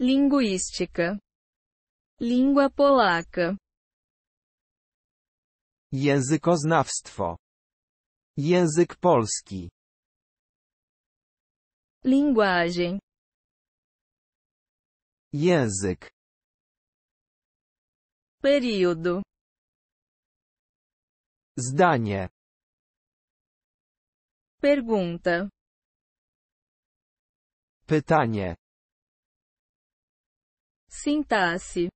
Linguística. Língua polaca. Językoznawstwo. Język polski. Linguagem. Język. Período. Zdanie. Pergunta. Pytanie. Sintaxe.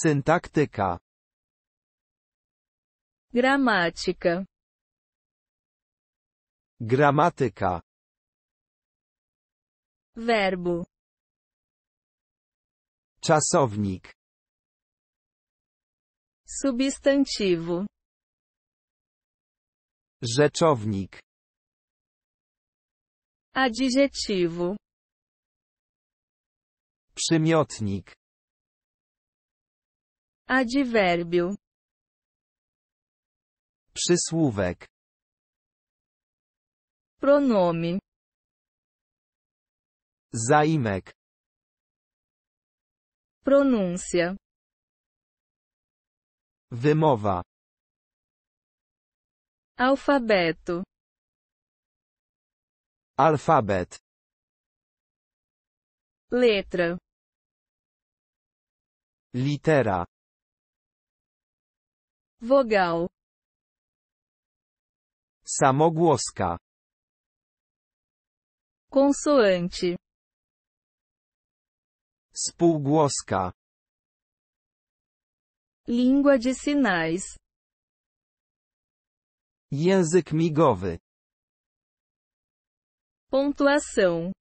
Sintáctica. Gramática. Gramática. Verbo. Czasownik. Substantivo. Rzeczownik. Adjetivo. Przymiotnik. Advérbio. Przysłówek. Pronome. Zaimek. pronuncja, Wymowa. Alfabeto. Alfabet. Letra. Litera. vogal Samogłoska. Consoante. Spółgłoska. Língua de sinais. Język migowy. Pontuação.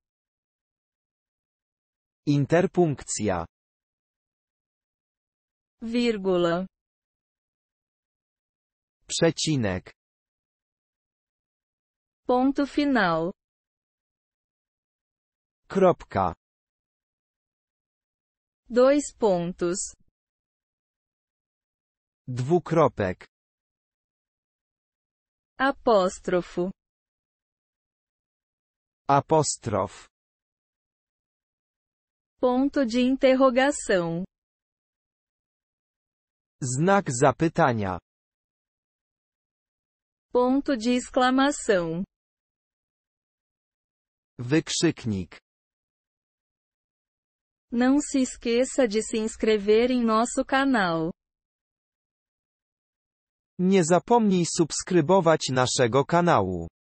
Interpunkcja. Vírgula. Przecinek. Ponto final. Kropka. Dois pontos. Dwukropek. Apóstrofo. Apóstrof. Ponto de interrogação. Znak zapytania. Ponto de exclamação. Wykrzyknik. Não se esqueça de se inscrever em nosso canal. Nie zapomnij subskrybować naszego kanału.